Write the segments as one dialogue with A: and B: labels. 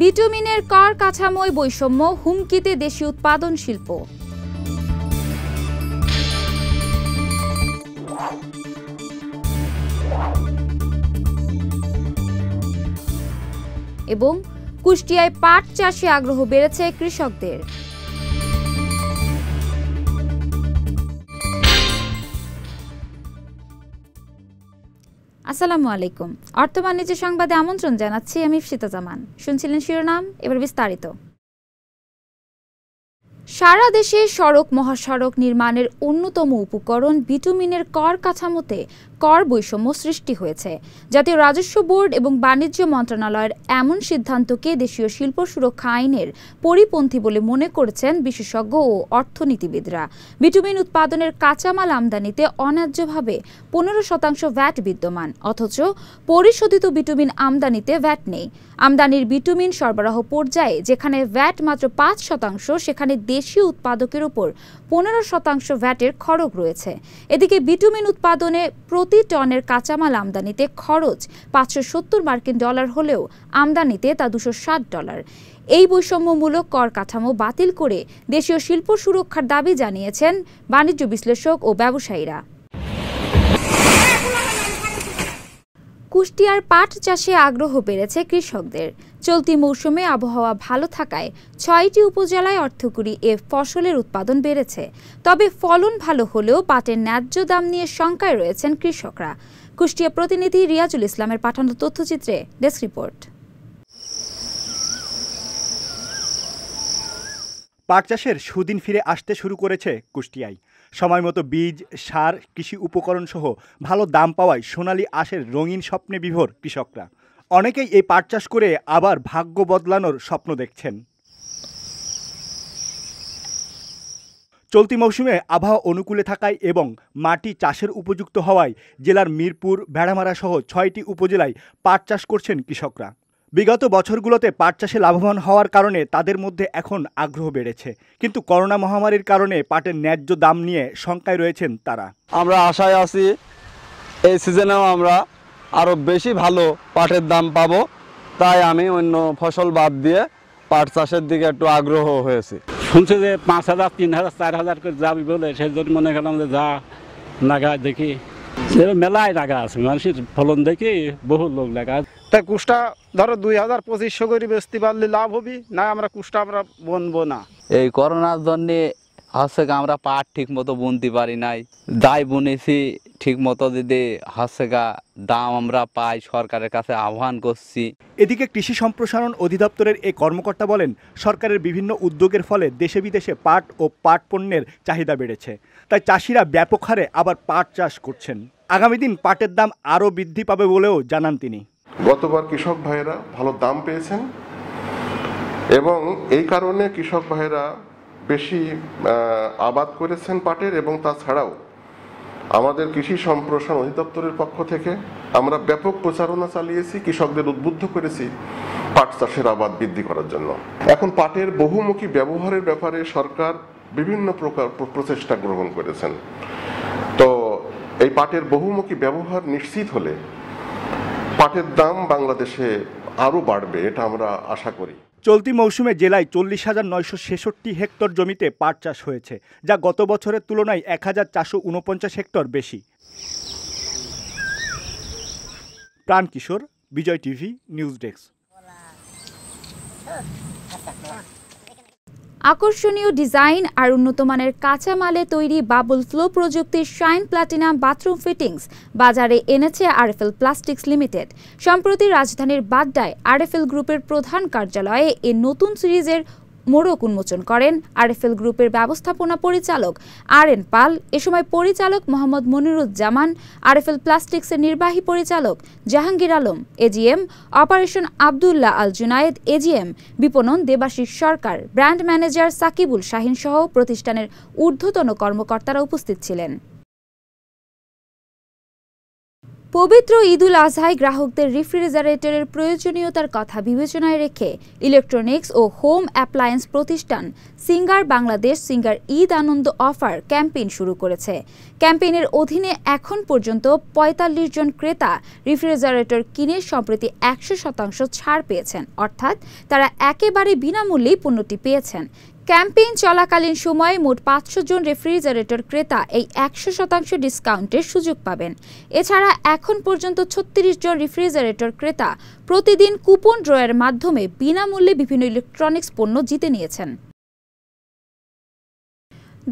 A: বিটুমিনের কর কাঠামোয় বৈষম্য হুমকিতে দেশি উৎপাদন শিল্প এবং কুষ্টিয়ায় পাট চাষে আগ্রহ বেড়েছে কৃষকদের আসসালামু আলাইকুম অর্থ বাণিজ্য সংবাদে আমন্ত্রণ জানাচ্ছি আমি ইফসিতা জামান শুনছিলেন শিরোনাম এবার বিস্তারিত সারা দেশে সড়ক মহাসড়ক নির্মাণের অন্যতম উপকরণ বিটুমিনের কর কাঠামোতে কর বৈষম্য সৃষ্টি হয়েছে জাতীয় রাজস্ব বোর্ড এবং বাণিজ্য মন্ত্রণালয়ের এমন সিদ্ধান্তকে দেশীয় শিল্প সুরক্ষা আইনের পরিপন্থী বলে মনে করছেন বিশেষজ্ঞ ও অর্থনীতিবিদরা বিটুমিন উৎপাদনের কাঁচামাল আমদানিতে অন্যায্যভাবে পনেরো শতাংশ ভ্যাট বিদ্যমান অথচ পরিশোধিত বিটুমিন আমদানিতে ভ্যাট নেই আমদানির বিটুমিন সরবরাহ পর্যায়ে যেখানে ভ্যাট মাত্র পাঁচ শতাংশ সেখানে দেশীয় উৎপাদকের উপর পনেরো শতাংশ ভ্যাটের খড়গ রয়েছে এদিকে বিটুমিন উৎপাদনে প্রতি টনের কাঁচামাল আমদানিতে খরচ পাঁচশো সত্তর মার্কিন ডলার হলেও আমদানিতে তা দুশো ষাট ডলার এই বৈষম্যমূলক কর কাঠামো বাতিল করে দেশীয় শিল্প সুরক্ষার দাবি জানিয়েছেন বাণিজ্য বিশ্লেষক ও ব্যবসায়ীরা কুষ্টিয়ার পাট চাষে আগ্রহ বেড়েছে কৃষকদের চলতি মৌসুমে আবহাওয়া ভালো থাকায় ছয়টি উপজেলায় অর্থকরী এ ফসলের উৎপাদন বেড়েছে তবে ফলন ভালো হলেও পাটের ন্যায্য দাম নিয়ে শঙ্কায় রয়েছেন কৃষকরা কুষ্টিয়া প্রতিনিধি রিয়াজুল ইসলামের পাঠানো তথ্যচিত্রে ডেস্ক রিপোর্ট
B: পাট চাষের সুদিন ফিরে আসতে শুরু করেছে কুষ্টিয়ায় সময় মতো বীজ সার কৃষি উপকরণ সহ ভালো দাম পাওয়ায় সোনালি আশের রঙিন স্বপ্নে বিভোর কৃষকরা অনেকেই এই পাট চাষ করে আবার ভাগ্য বদলানোর স্বপ্ন দেখছেন চলতি মৌসুমে আবহাওয়া অনুকূলে থাকায় এবং মাটি চাষের উপযুক্ত হওয়ায় জেলার মিরপুর ভেড়ামারা সহ ছয়টি উপজেলায় পাট চাষ করছেন কৃষকরা বিগত বছরগুলোতে পাট চাষে লাভবান হওয়ার কারণে তাদের মধ্যে এখন আগ্রহ বেড়েছে কিন্তু করোনা মহামারীর কারণে পাটের ন্যায্য দাম নিয়ে শঙ্কায় রয়েছেন তারা আমরা আশায় আছি এই সিজনেও আমরা আরও বেশি ভালো পাটের দাম পাবো তাই আমি অন্য ফসল বাদ দিয়ে পাট চাষের দিকে একটু আগ্রহ হয়েছি শুনছি যে পাঁচ হাজার তিন হাজার চার হাজার করে যাবি বলে সে জন্য মনে করলাম যে যা নাগা দেখি মেলায় নাগা আছে মানুষের ফলন দেখি বহু লোক লাগা তাই কুষ্টা ধরো দুই হাজার পঁচিশশো করে বেচতে পারলে লাভ হবি না আমরা কুষ্টা আমরা বনবো না এই করোনার জন্যে হচ্ছে আমরা পাট ঠিক মতো বুনতে পারি নাই দাই বুনেছি ঠিক মতো যদি হচ্ছে দাম আমরা পাই সরকারের কাছে আহ্বান করছি এদিকে কৃষি সম্প্রসারণ অধিদপ্তরের এই কর্মকর্তা বলেন সরকারের বিভিন্ন উদ্যোগের ফলে দেশে বিদেশে পাট ও পাট পণ্যের চাহিদা বেড়েছে তাই চাষিরা ব্যাপক হারে আবার পাট চাষ করছেন আগামী দিন পাটের দাম আরও বৃদ্ধি পাবে বলেও জানান তিনি গতবার কৃষক ভাইয়েরা ভালো দাম পেয়েছেন এবং এই কারণে কৃষক ভাইয়েরা বেশি আবাদ করেছেন পাটের এবং তাছাড়াও আমাদের কৃষি সম্প্রসারণ অধিদপ্তরের পক্ষ থেকে আমরা ব্যাপক প্রচারণা চালিয়েছি কৃষকদের উদ্বুদ্ধ করেছি পাট চাষের আবাদ বৃদ্ধি করার জন্য এখন পাটের বহুমুখী ব্যবহারের ব্যাপারে সরকার বিভিন্ন প্রকার প্রচেষ্টা গ্রহণ করেছেন তো এই পাটের বহুমুখী ব্যবহার নিশ্চিত হলে পাটের দাম বাংলাদেশে আরও বাড়বে এটা আমরা আশা করি চলতি মৌসুমে জেলায় চল্লিশ হাজার নয়শো ছেষট্টি হেক্টর জমিতে পাট চাষ হয়েছে যা গত বছরের তুলনায় এক হাজার চারশো উনপঞ্চাশ হেক্টর বেশি প্রাণ কিশোর বিজয় টিভি নিউজ ডেস্ক
A: আকর্ষণীয় ডিজাইন আর উন্নতমানের কাঁচামালে তৈরি বাবুল ফ্লো প্রযুক্তির শাইন প্লাটিনাম বাথরুম ফিটিংস বাজারে এনেছে আরএফএল প্লাস্টিক্স লিমিটেড সম্প্রতি রাজধানীর বাড্ডায় আরএফএল গ্রুপের প্রধান কার্যালয়ে এ নতুন সিরিজের মোড়ক উন্মোচন করেন আরএফএল গ্রুপের ব্যবস্থাপনা পরিচালক আর এন পাল এ সময় পরিচালক মোহাম্মদ মনিরুজ্জামান আরএফএল প্লাস্টিক্সের নির্বাহী পরিচালক Jahangir Alam AGM operation Abdullah Al Junaed AGM বিপণন দেবাশিস সরকার ব্র্যান্ড ম্যানেজার সাকিবুল শাহিন সহ প্রতিষ্ঠানের ঊর্ধ্বতন কর্মকর্তারা উপস্থিত ছিলেন পবিত্র ঈদুল আজহায় গ্রাহকদের রেফ্রিজারেটরের প্রয়োজনীয়তার কথা বিবেচনায় রেখে ইলেকট্রনিক্স ও হোম অ্যাপ্লায়েন্স প্রতিষ্ঠান সিঙ্গার বাংলাদেশ সিঙ্গার ঈদ আনন্দ অফার ক্যাম্পেইন শুরু করেছে ক্যাম্পেইনের অধীনে এখন পর্যন্ত ৪৫ জন ক্রেতা রেফ্রিজারেটর কিনে সম্প্রতি একশো শতাংশ ছাড় পেয়েছেন অর্থাৎ তারা একেবারে বিনামূল্যেই পণ্যটি পেয়েছেন ক্যাম্পেইন চলাকালীন সময়ে মোট পাঁচশো জন রেফ্রিজারেটর ক্রেতা এই একশো শতাংশ ডিসকাউন্টের সুযোগ পাবেন এছাড়া এখন পর্যন্ত ছত্রিশ জন রেফ্রিজারেটর ক্রেতা প্রতিদিন কুপন ড্রয়ের মাধ্যমে বিনামূল্যে বিভিন্ন ইলেকট্রনিক্স পণ্য জিতে নিয়েছেন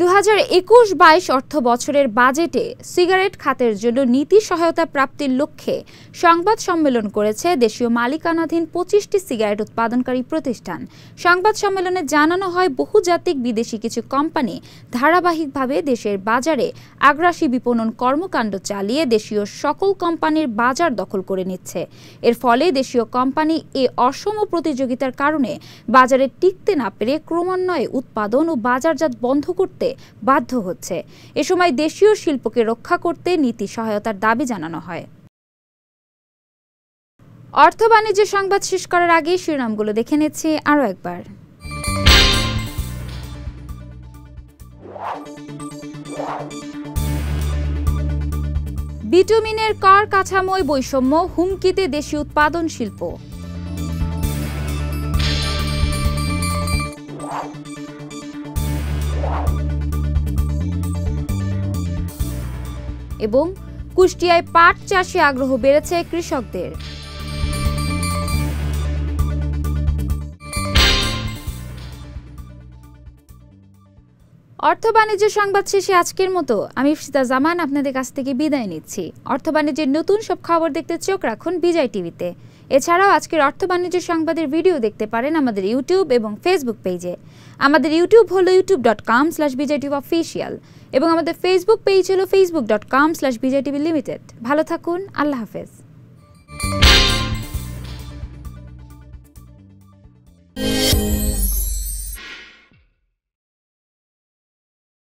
A: দু হাজার একুশ বাইশ অর্থ বছরের বাজেটে সিগারেট খাতের জন্য নীতি সহায়তা প্রাপ্তির লক্ষ্যে সংবাদ সম্মেলন করেছে দেশীয় মালিকানাধীন পঁচিশটি সিগারেট উৎপাদনকারী প্রতিষ্ঠান সংবাদ সম্মেলনে জানানো হয় বহুজাতিক বিদেশি কিছু কোম্পানি ধারাবাহিকভাবে দেশের বাজারে আগ্রাসী বিপণন কর্মকাণ্ড চালিয়ে দেশীয় সকল কোম্পানির বাজার দখল করে নিচ্ছে এর ফলে দেশীয় কোম্পানি এ অসম প্রতিযোগিতার কারণে বাজারে টিকতে না পেরে ক্রমান্বয়ে উৎপাদন ও বাজারজাত বন্ধ করতে করতে বাধ্য হচ্ছে এ সময় দেশীয় শিল্পকে রক্ষা করতে নীতি সহায়তার দাবি জানানো হয় অর্থ বাণিজ্য সংবাদ শেষ করার আগে শিরোনামগুলো দেখে নিচ্ছি আরও একবার বিটুমিনের কর কাছাময় বৈষম্য হুমকিতে দেশি উৎপাদন শিল্প এবং কুষ্টিয়ায় পাট চাষে আগ্রহ বেড়েছে কৃষকদের অর্থ বাণিজ্য সংবাদ শেষে আজকের মতো আমি ইফসিতা জামান আপনাদের কাছ থেকে বিদায় নিচ্ছি অর্থ বাণিজ্যের নতুন সব খবর দেখতে চোখ রাখুন বিজয় টিভিতে এছাড়াও আজকের অর্থ বাণিজ্য সংবাদের ভিডিও দেখতে পারেন আমাদের ইউটিউব এবং ফেসবুক পেজে আমাদের ইউটিউব হলো YouTube dot com slash Bijoy TV official এবং আমাদের ফেসবুক পেজ হলো Facebook dot com slash Bijoy TV limited ভালো থাকুন আল্লাহ হাফেজ